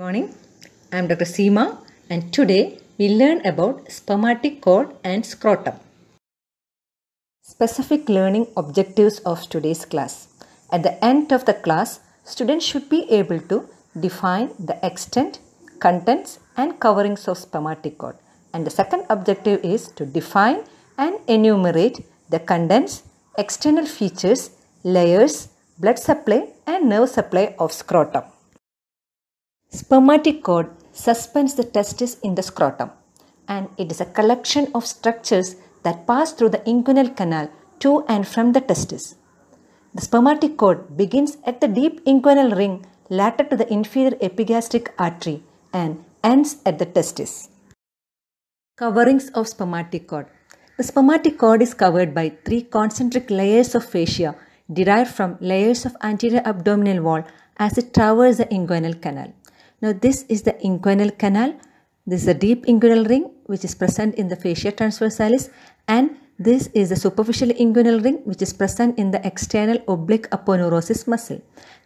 morning i am dr seema and today we learn about spermatic cord and scrotum specific learning objectives of today's class at the end of the class students should be able to define the extent contents and coverings of spermatic cord and the second objective is to define and enumerate the contents external features layers blood supply and nerve supply of scrotum Spermatic cord suspends the testis in the scrotum and it is a collection of structures that pass through the inguinal canal to and from the testis. The spermatic cord begins at the deep inguinal ring lateral to the inferior epigastric artery and ends at the testis. Coverings of spermatic cord. The spermatic cord is covered by three concentric layers of fascia derived from layers of anterior abdominal wall as it traverses the inguinal canal. Now this is the inguinal canal. This is the deep inguinal ring which is present in the fascia transversalis and this is the superficial inguinal ring which is present in the external oblique aponeurosis muscle.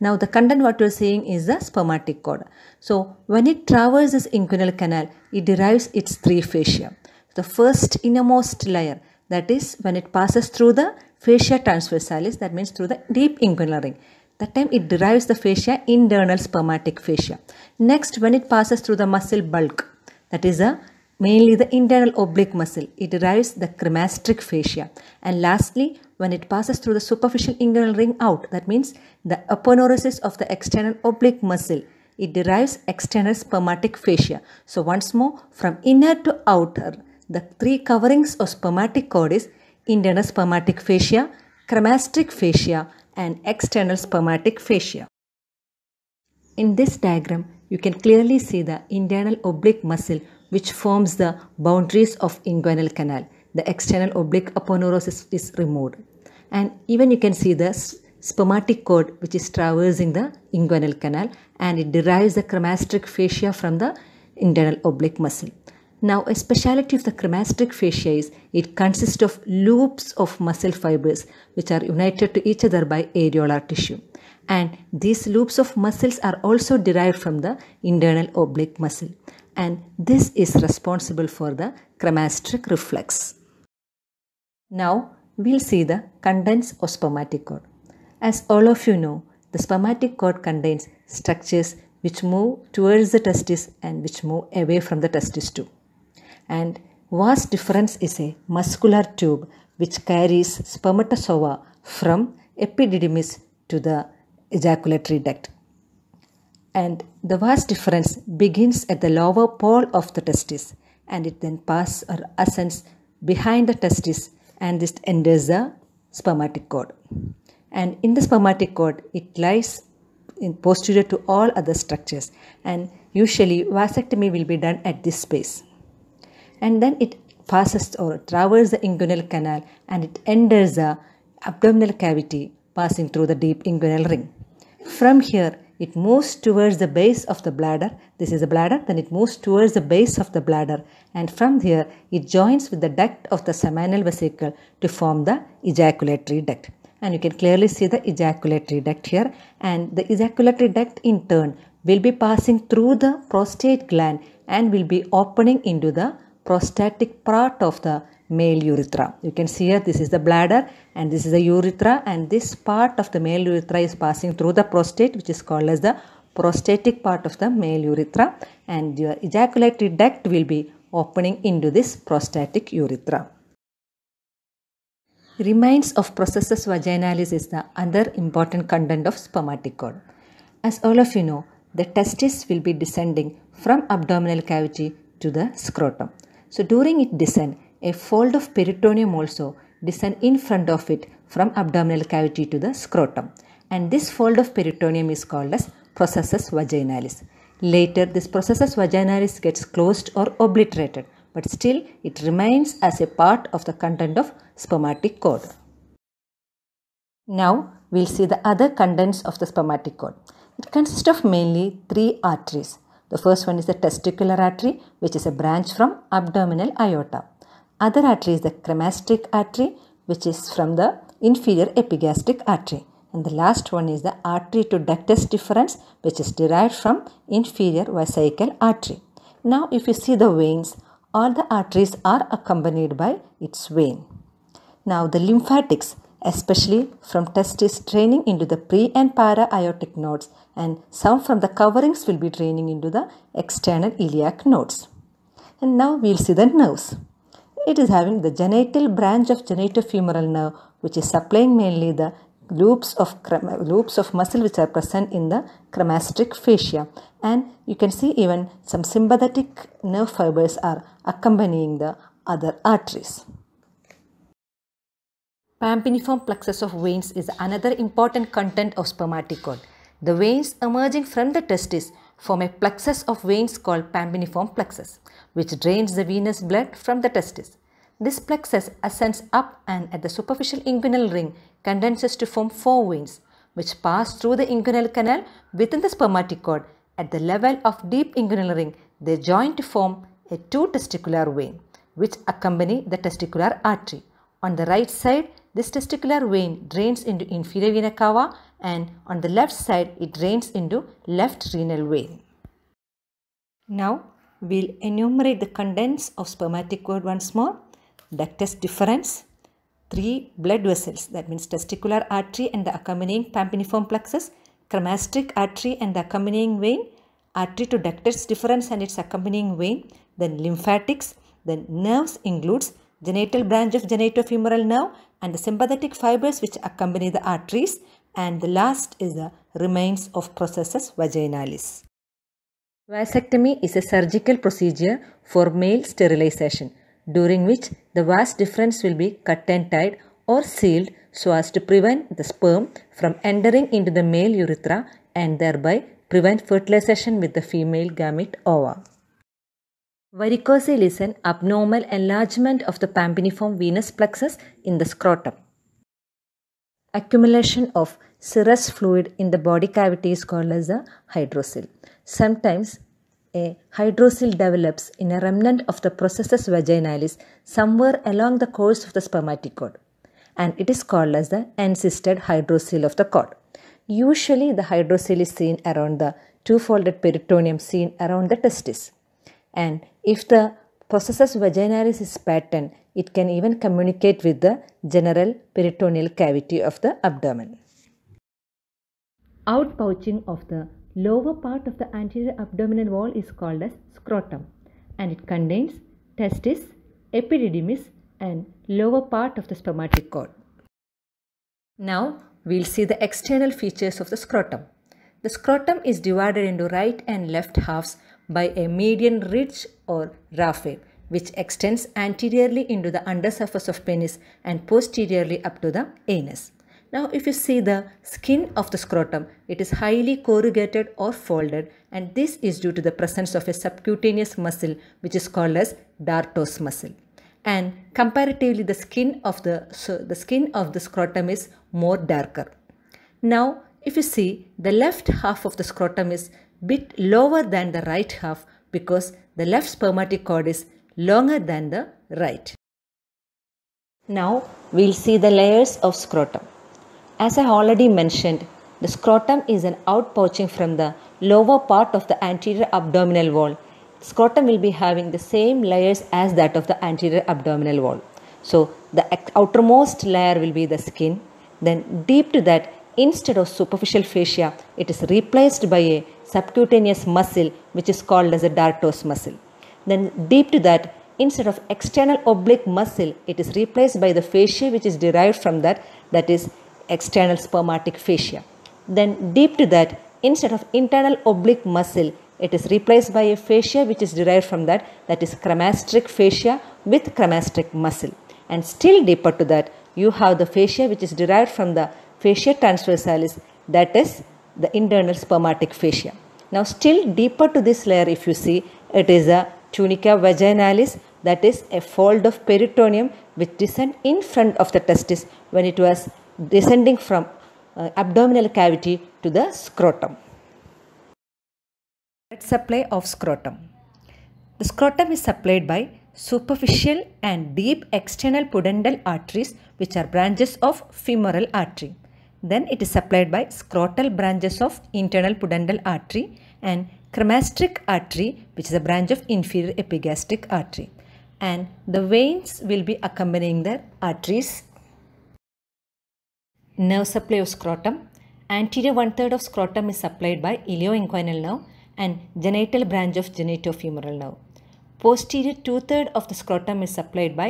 Now the content what you are seeing is the spermatic cord. So when it traverses this inguinal canal, it derives its three fascia. The first innermost layer that is when it passes through the fascia transversalis that means through the deep inguinal ring that time it derives the fascia, internal spermatic fascia. Next, when it passes through the muscle bulk, that is a mainly the internal oblique muscle, it derives the cremastric fascia. And lastly, when it passes through the superficial inguinal ring out, that means the aponeurosis of the external oblique muscle, it derives external spermatic fascia. So once more, from inner to outer, the three coverings of spermatic cord is internal spermatic fascia, cremastric fascia and external spermatic fascia. In this diagram, you can clearly see the internal oblique muscle which forms the boundaries of inguinal canal. The external oblique aponeurosis is removed. And even you can see the spermatic cord which is traversing the inguinal canal and it derives the cremasteric fascia from the internal oblique muscle. Now, a speciality of the cremasteric fascia is it consists of loops of muscle fibers which are united to each other by areolar tissue. And these loops of muscles are also derived from the internal oblique muscle. And this is responsible for the cremasteric reflex. Now, we'll see the of spermatic cord. As all of you know, the spermatic cord contains structures which move towards the testis and which move away from the testis too and vast difference is a muscular tube which carries spermatozoa from epididymis to the ejaculatory duct. And the vast difference begins at the lower pole of the testis and it then passes or ascends behind the testis and this enters the spermatic cord. And in the spermatic cord, it lies in posterior to all other structures and usually vasectomy will be done at this space and then it passes or traverses the inguinal canal and it enters the abdominal cavity passing through the deep inguinal ring. From here, it moves towards the base of the bladder. This is the bladder, then it moves towards the base of the bladder, and from here it joins with the duct of the seminal vesicle to form the ejaculatory duct. And you can clearly see the ejaculatory duct here, and the ejaculatory duct in turn will be passing through the prostate gland and will be opening into the prostatic part of the male urethra. You can see here this is the bladder and this is the urethra and this part of the male urethra is passing through the prostate which is called as the prostatic part of the male urethra and your ejaculatory duct will be opening into this prostatic urethra. Remains of processus vaginalis is the other important content of spermaticode. As all of you know, the testis will be descending from abdominal cavity to the scrotum. So during it descent, a fold of peritoneum also descend in front of it from abdominal cavity to the scrotum. And this fold of peritoneum is called as processus vaginalis. Later, this processus vaginalis gets closed or obliterated, but still it remains as a part of the content of spermatic cord. Now, we'll see the other contents of the spermatic cord. It consists of mainly three arteries the first one is the testicular artery, which is a branch from abdominal aorta. Other artery is the cremasteric artery, which is from the inferior epigastric artery. And the last one is the artery to ductus difference, which is derived from inferior vesical artery. Now, if you see the veins, all the arteries are accompanied by its vein. Now, the lymphatics especially from testes draining into the pre and para aortic nodes, and some from the coverings will be draining into the external iliac nodes. And now we'll see the nerves. It is having the genital branch of genitofemoral nerve, which is supplying mainly the loops of loops of muscle which are present in the cremasteric fascia and you can see even some sympathetic nerve fibers are accompanying the other arteries Pampiniform plexus of veins is another important content of spermaticode. The veins emerging from the testis form a plexus of veins called pampiniform plexus, which drains the venous blood from the testis. This plexus ascends up and at the superficial inguinal ring condenses to form four veins, which pass through the inguinal canal within the cord. At the level of deep inguinal ring, they join to form a two testicular vein, which accompany the testicular artery. On the right side, this testicular vein drains into inferior vena cava and on the left side it drains into left renal vein. Now we'll enumerate the contents of spermatic cord once more. Ductus deferens, three blood vessels that means testicular artery and the accompanying pampiniform plexus, cremasteric artery and the accompanying vein, artery to ductus differens and its accompanying vein, then lymphatics, then nerves includes genital branch of genitofemoral nerve and the sympathetic fibers which accompany the arteries and the last is the remains of processus vaginalis. Vasectomy is a surgical procedure for male sterilization during which the vas deferens will be cut and tied or sealed so as to prevent the sperm from entering into the male urethra and thereby prevent fertilization with the female gamete ova. Varicocele is an abnormal enlargement of the pampiniform venous plexus in the scrotum. Accumulation of serous fluid in the body cavity is called as a hydrocele. Sometimes a hydrocele develops in a remnant of the processus vaginalis somewhere along the course of the spermatic cord and it is called as the encysted hydrocele of the cord. Usually the hydrocele is seen around the two-folded peritoneum seen around the testis and if the processus vaginalis is patent, it can even communicate with the general peritoneal cavity of the abdomen. Outpouching of the lower part of the anterior abdominal wall is called as scrotum and it contains testis, epididymis and lower part of the spermatic cord. Now we'll see the external features of the scrotum. The scrotum is divided into right and left halves by a median ridge or raphe which extends anteriorly into the undersurface of penis and posteriorly up to the anus. Now if you see the skin of the scrotum, it is highly corrugated or folded and this is due to the presence of a subcutaneous muscle which is called as dartos muscle. And comparatively the skin of the, so the skin of the scrotum is more darker. Now if you see the left half of the scrotum is bit lower than the right half because the left spermatic cord is longer than the right. Now we'll see the layers of scrotum. As I already mentioned, the scrotum is an outpouching from the lower part of the anterior abdominal wall. Scrotum will be having the same layers as that of the anterior abdominal wall. So the outermost layer will be the skin. Then deep to that, instead of superficial fascia, it is replaced by a subcutaneous muscle, which is called as a dartos muscle. Then, deep to that, instead of external oblique muscle, it is replaced by the fascia which is derived from that, that is external spermatic fascia. Then, deep to that, instead of internal oblique muscle, it is replaced by a fascia which is derived from that, that is cremastric fascia with cremastric muscle. And still deeper to that, you have the fascia which is derived from the fascia transversalis, that is the internal spermatic fascia. Now still deeper to this layer if you see it is a tunica vaginalis that is a fold of peritoneum which descend in front of the testis when it was descending from uh, abdominal cavity to the scrotum. Blood supply of scrotum. The scrotum is supplied by superficial and deep external pudendal arteries which are branches of femoral artery. Then it is supplied by scrotal branches of internal pudendal artery and cremasteric artery which is a branch of inferior epigastric artery. And the veins will be accompanying the arteries. Nerve supply of scrotum. Anterior one-third of scrotum is supplied by ilioinguinal nerve and genital branch of genitofemoral nerve. Posterior two-third of the scrotum is supplied by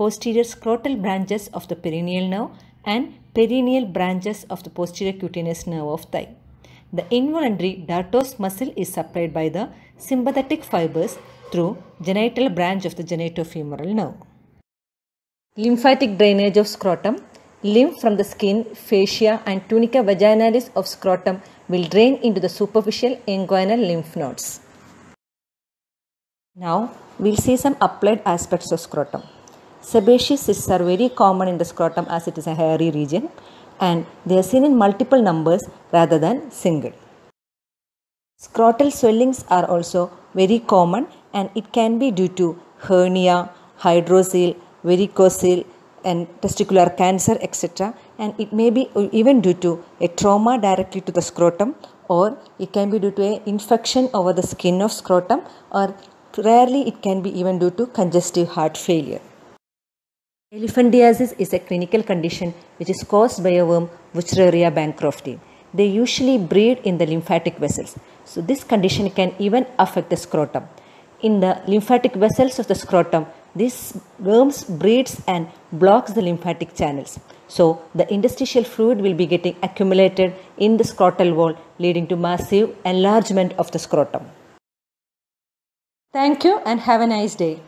posterior scrotal branches of the perineal nerve and Perineal branches of the posterior cutaneous nerve of thigh. The involuntary dartos muscle is supplied by the sympathetic fibers through genital branch of the genitofemoral nerve. Lymphatic drainage of scrotum Lymph from the skin, fascia and tunica vaginalis of scrotum will drain into the superficial inguinal lymph nodes. Now, we'll see some applied aspects of scrotum. Sebaceous cysts are very common in the scrotum as it is a hairy region and they are seen in multiple numbers rather than single. Scrotal swellings are also very common and it can be due to hernia, hydrocele, varicocele and testicular cancer etc and it may be even due to a trauma directly to the scrotum or it can be due to an infection over the skin of scrotum or rarely it can be even due to congestive heart failure. Elephantiasis is a clinical condition which is caused by a worm Wuchereria bancrofti. They usually breed in the lymphatic vessels. So this condition can even affect the scrotum. In the lymphatic vessels of the scrotum, this worms breeds and blocks the lymphatic channels. So the interstitial fluid will be getting accumulated in the scrotal wall leading to massive enlargement of the scrotum. Thank you and have a nice day.